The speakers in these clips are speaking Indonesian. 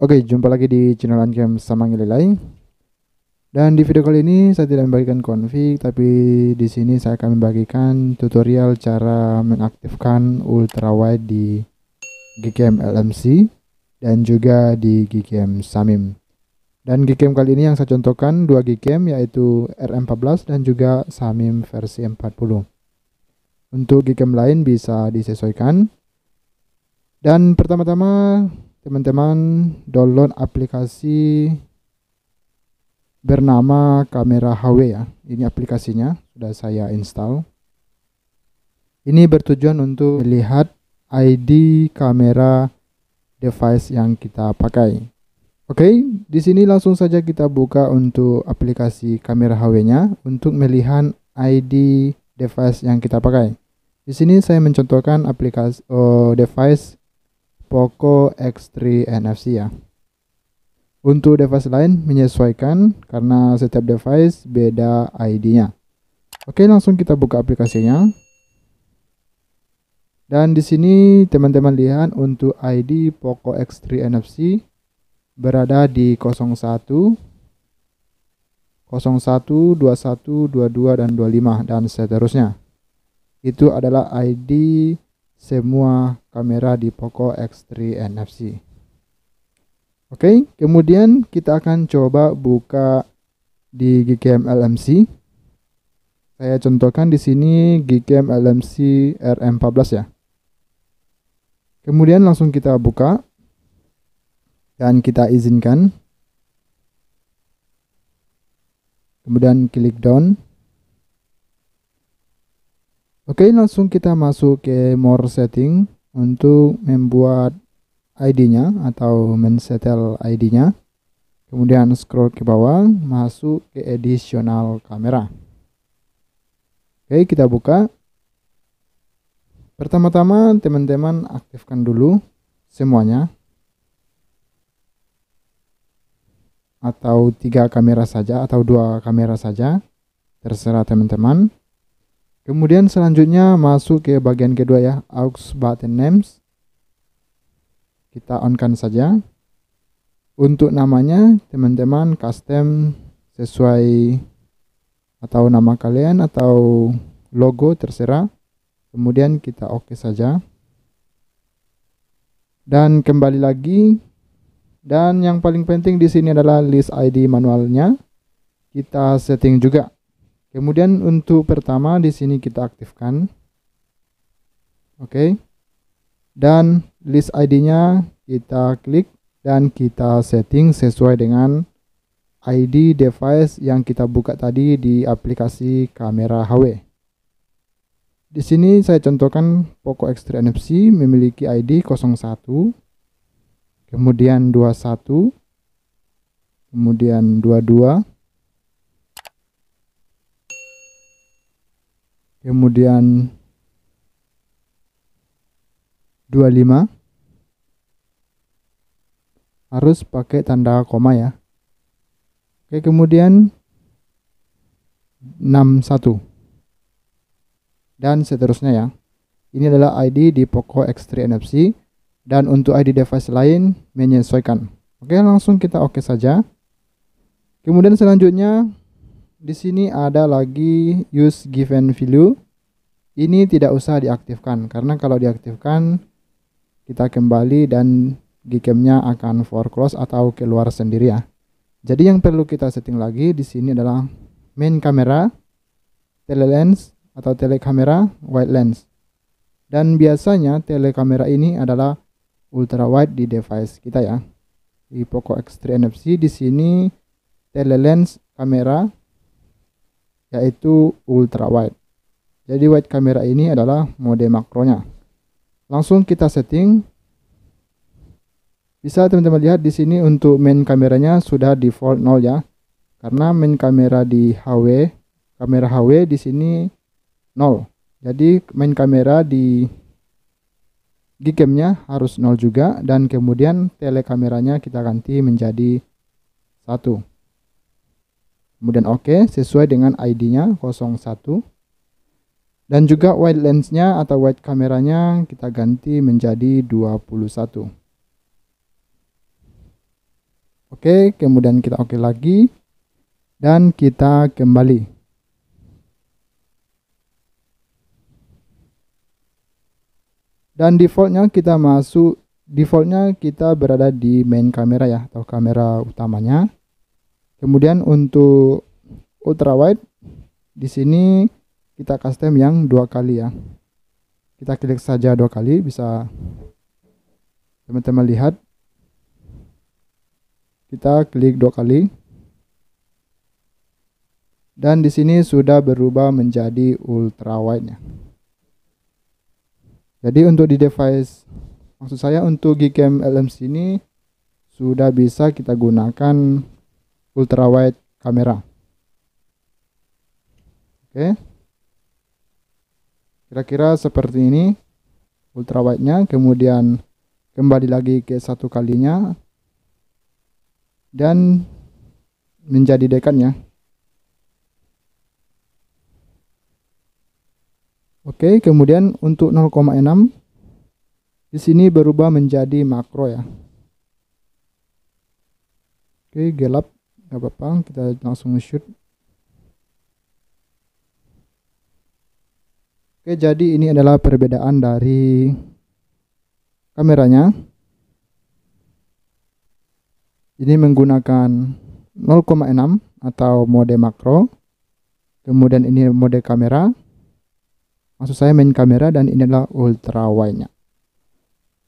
Oke, jumpa lagi di channel ancam sama Ngililai. Dan di video kali ini saya tidak membagikan config, tapi di sini saya akan membagikan tutorial cara mengaktifkan ultrawide di GKM LMC dan juga di GKM Samim. Dan GKM kali ini yang saya contohkan dua GKM yaitu RM14 dan juga Samim versi 40. Untuk GKM lain bisa disesuaikan. Dan pertama-tama teman-teman download aplikasi bernama kamera HW ya. Ini aplikasinya sudah saya install. Ini bertujuan untuk melihat ID kamera device yang kita pakai. Oke, okay, di sini langsung saja kita buka untuk aplikasi kamera HW-nya untuk melihat ID device yang kita pakai. Di sini saya mencontohkan aplikasi oh, device Poco X3 NFC ya. Untuk device lain menyesuaikan karena setiap device beda ID-nya. Oke, langsung kita buka aplikasinya. Dan di sini teman-teman lihat untuk ID Poco X3 NFC berada di 01 01, 21, 22, dan 25, dan seterusnya. Itu adalah ID semua kamera di Poco X3 NFC. Oke, kemudian kita akan coba buka di Gcam LMC. Saya contohkan di sini Gcam LMC RM14 ya. Kemudian langsung kita buka dan kita izinkan. Kemudian klik down. Oke, langsung kita masuk ke more setting untuk membuat ID-nya atau men setel ID-nya. Kemudian scroll ke bawah, masuk ke additional kamera. Oke, kita buka. Pertama-tama teman-teman aktifkan dulu semuanya. Atau tiga kamera saja atau dua kamera saja. Terserah teman-teman. Kemudian selanjutnya masuk ke bagian kedua ya, aux button names. Kita onkan saja. Untuk namanya teman-teman custom sesuai atau nama kalian atau logo terserah. Kemudian kita oke okay saja. Dan kembali lagi dan yang paling penting di sini adalah list ID manualnya. Kita setting juga Kemudian untuk pertama di sini kita aktifkan. Oke. Okay. Dan list ID-nya kita klik dan kita setting sesuai dengan ID device yang kita buka tadi di aplikasi kamera HW. Di sini saya contohkan Poco X3 NFC memiliki ID 01, kemudian 21, kemudian 22, kemudian 25 harus pakai tanda koma ya oke kemudian 61 dan seterusnya ya ini adalah ID di Poco X3 NFC dan untuk ID device lain menyesuaikan oke langsung kita oke okay saja kemudian selanjutnya di sini ada lagi use given value. Ini tidak usah diaktifkan karena kalau diaktifkan kita kembali dan gcamnya akan foreclose atau keluar sendiri ya. Jadi yang perlu kita setting lagi di sini adalah main kamera, tele lens atau tele telekamera, wide lens. Dan biasanya tele telekamera ini adalah ultra wide di device kita ya. Di Poco X3 NFC di sini tele lens kamera yaitu ultra wide. Jadi wide kamera ini adalah mode makronya. Langsung kita setting. Bisa teman-teman lihat di sini untuk main kameranya sudah default 0 ya. Karena main kamera di HW, kamera HW di sini 0. Jadi main kamera di Gcam-nya harus 0 juga dan kemudian telekameranya kita ganti menjadi 1 kemudian oke sesuai dengan ID-nya 01 dan juga wide lens-nya atau wide kameranya kita ganti menjadi 21 oke okay, kemudian kita oke okay lagi dan kita kembali dan defaultnya kita masuk defaultnya kita berada di main kamera ya atau kamera utamanya Kemudian untuk ultra wide di sini kita custom yang dua kali ya. Kita klik saja dua kali bisa teman-teman lihat. Kita klik dua kali. Dan di sini sudah berubah menjadi ultra wide-nya. Jadi untuk di device maksud saya untuk Gcam LMC ini sudah bisa kita gunakan ultra wide kamera. Oke. Kira-kira seperti ini ultra wide nya kemudian kembali lagi ke satu kalinya dan menjadi dekatnya, Oke, kemudian untuk 0,6 di sini berubah menjadi makro ya. Oke, gelap nggak apa-apa kita langsung shoot oke jadi ini adalah perbedaan dari kameranya ini menggunakan 0,6 atau mode makro kemudian ini mode kamera maksud saya main kamera dan ini adalah ultra wide nya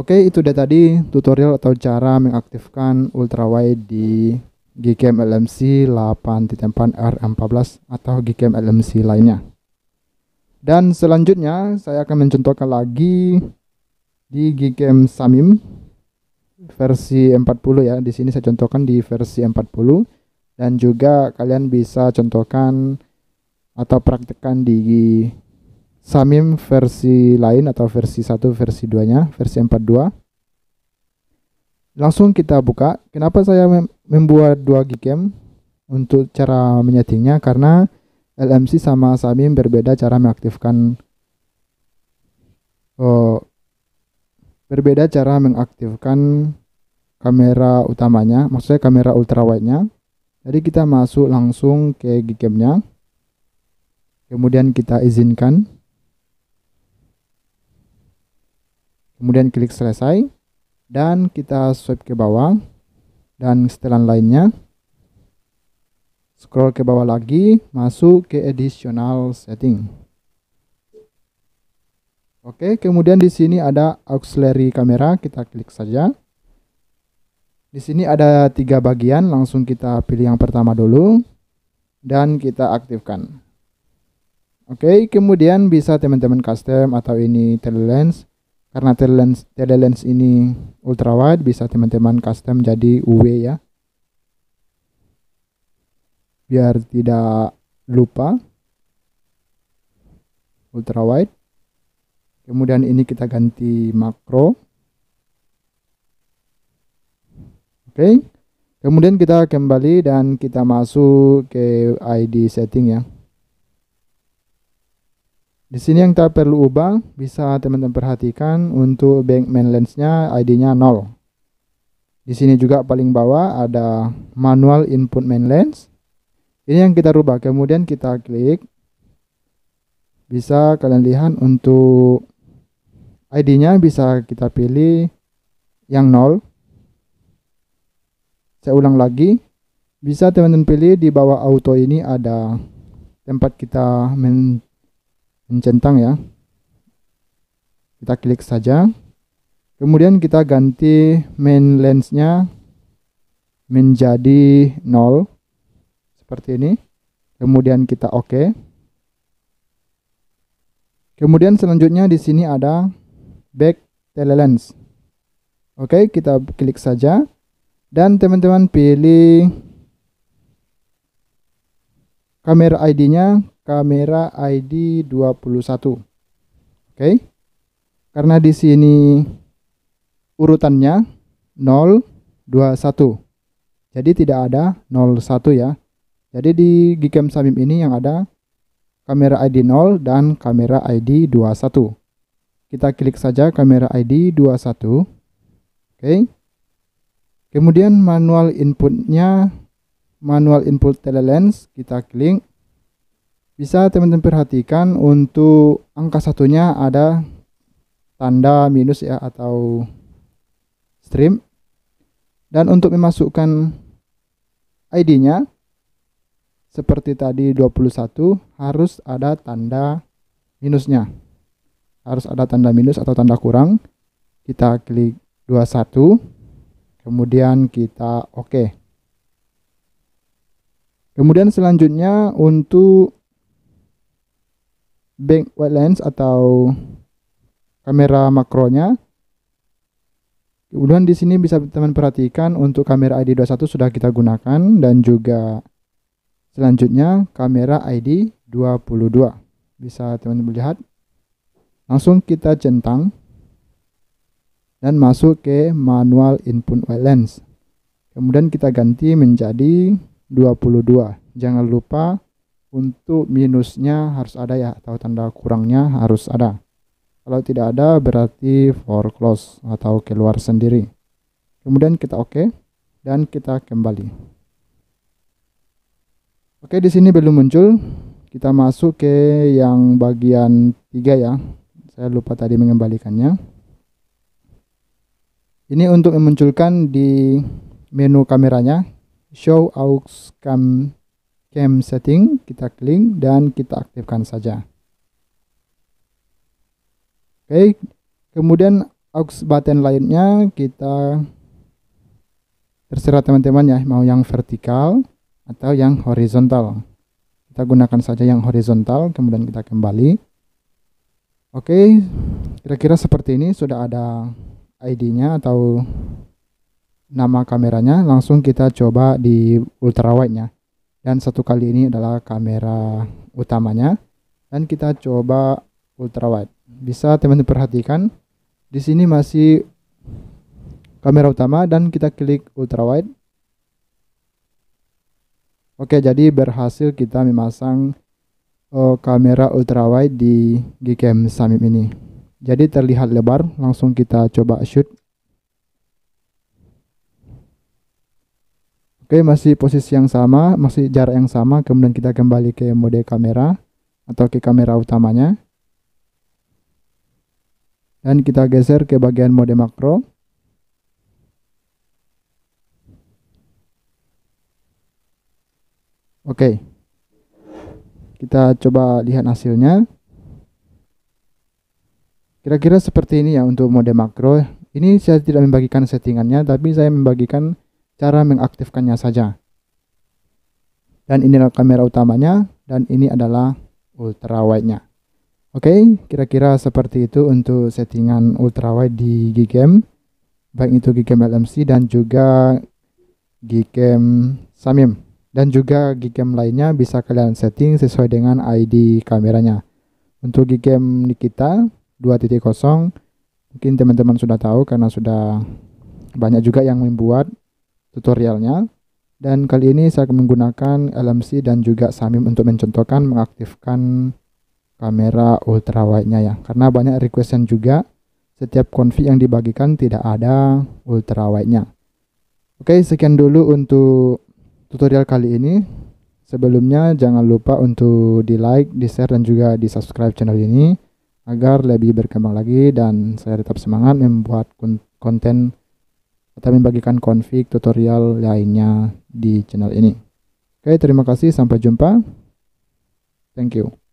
oke itu dia tadi tutorial atau cara mengaktifkan ultra wide di GKM LMC 8.4 R14 atau GKM LMC lainnya. Dan selanjutnya saya akan mencontohkan lagi di GKM Samim versi 40 ya. Di sini saya contohkan di versi 40 dan juga kalian bisa contohkan atau praktekkan di Samim versi lain atau versi 1 versi 2 nya versi 42 langsung kita buka kenapa saya membuat dua gcam untuk cara menyetingnya karena LMC sama Samim berbeda cara mengaktifkan oh, berbeda cara mengaktifkan kamera utamanya maksudnya kamera ultrawide nya jadi kita masuk langsung ke gcamnya kemudian kita izinkan kemudian klik selesai dan kita swipe ke bawah dan setelan lainnya scroll ke bawah lagi masuk ke additional setting Oke, kemudian di sini ada auxiliary kamera, kita klik saja. Di sini ada tiga bagian, langsung kita pilih yang pertama dulu dan kita aktifkan. Oke, kemudian bisa teman-teman custom atau ini tele lens karena tele telelens ini ultra wide bisa teman-teman custom jadi UW ya biar tidak lupa ultra wide kemudian ini kita ganti makro oke okay. kemudian kita kembali dan kita masuk ke ID setting ya di sini yang tak perlu ubah bisa teman-teman perhatikan untuk bank main lensnya ID-nya 0. Di sini juga paling bawah ada manual input main lens. Ini yang kita rubah. Kemudian kita klik. Bisa kalian lihat untuk ID-nya bisa kita pilih yang 0. Saya ulang lagi. Bisa teman-teman pilih di bawah auto ini ada tempat kita men mencentang ya. Kita klik saja. Kemudian kita ganti main lensnya menjadi 0 seperti ini. Kemudian kita oke. Kemudian selanjutnya di sini ada back tele lens Oke, okay, kita klik saja dan teman-teman pilih kamera ID-nya kamera ID 21. Oke. Okay? Karena di sini urutannya 0 21. Jadi tidak ada 01 ya. Jadi di Gcam Samim ini yang ada kamera ID 0 dan kamera ID 21. Kita klik saja kamera ID 21. Oke. Okay. Kemudian manual inputnya manual input telelens kita klik bisa teman-teman perhatikan untuk angka satunya ada tanda minus ya atau stream. Dan untuk memasukkan ID-nya seperti tadi 21 harus ada tanda minusnya. Harus ada tanda minus atau tanda kurang. Kita klik 21 kemudian kita oke. Okay. Kemudian selanjutnya untuk bank wide lens atau kamera makronya. Kemudian di sini bisa teman perhatikan untuk kamera ID21 sudah kita gunakan dan juga selanjutnya kamera ID 22. Bisa teman melihat Langsung kita centang dan masuk ke manual input wide lens. Kemudian kita ganti menjadi 22. Jangan lupa untuk minusnya harus ada ya atau tanda kurangnya harus ada kalau tidak ada berarti for close atau keluar sendiri kemudian kita oke okay, dan kita kembali oke okay, di sini belum muncul kita masuk ke yang bagian tiga ya saya lupa tadi mengembalikannya ini untuk memunculkan di menu kameranya show aux cam cam setting, kita klik dan kita aktifkan saja. Oke, kemudian aux button lainnya kita terserah teman-teman ya mau yang vertikal atau yang horizontal. Kita gunakan saja yang horizontal, kemudian kita kembali. Oke, kira-kira seperti ini sudah ada ID-nya atau nama kameranya langsung kita coba di ultrawide nya dan satu kali ini adalah kamera utamanya dan kita coba ultrawide bisa teman-teman perhatikan di sini masih kamera utama dan kita klik ultrawide Oke jadi berhasil kita memasang uh, kamera ultrawide di Gcam Summit ini jadi terlihat lebar langsung kita coba shoot Oke, masih posisi yang sama, masih jarak yang sama. Kemudian kita kembali ke mode kamera atau ke kamera utamanya. Dan kita geser ke bagian mode makro. Oke. Kita coba lihat hasilnya. Kira-kira seperti ini ya untuk mode makro. Ini saya tidak membagikan settingannya, tapi saya membagikan cara mengaktifkannya saja. Dan ini adalah kamera utamanya dan ini adalah ultrawide-nya. Oke, okay, kira-kira seperti itu untuk settingan ultrawide di Gcam, baik itu Gcam LMC dan juga Gcam Samim. Dan juga Gcam lainnya bisa kalian setting sesuai dengan ID kameranya. Untuk Gcam Nikita 2.0, mungkin teman-teman sudah tahu karena sudah banyak juga yang membuat tutorialnya. Dan kali ini saya akan menggunakan LMC dan juga Samim untuk mencontohkan mengaktifkan kamera ultrawide-nya ya. Karena banyak requestan juga setiap config yang dibagikan tidak ada ultrawide-nya. Oke, sekian dulu untuk tutorial kali ini. Sebelumnya jangan lupa untuk di like, di share dan juga di subscribe channel ini agar lebih berkembang lagi dan saya tetap semangat membuat konten kami bagikan config tutorial lainnya di channel ini. Oke, terima kasih. Sampai jumpa. Thank you.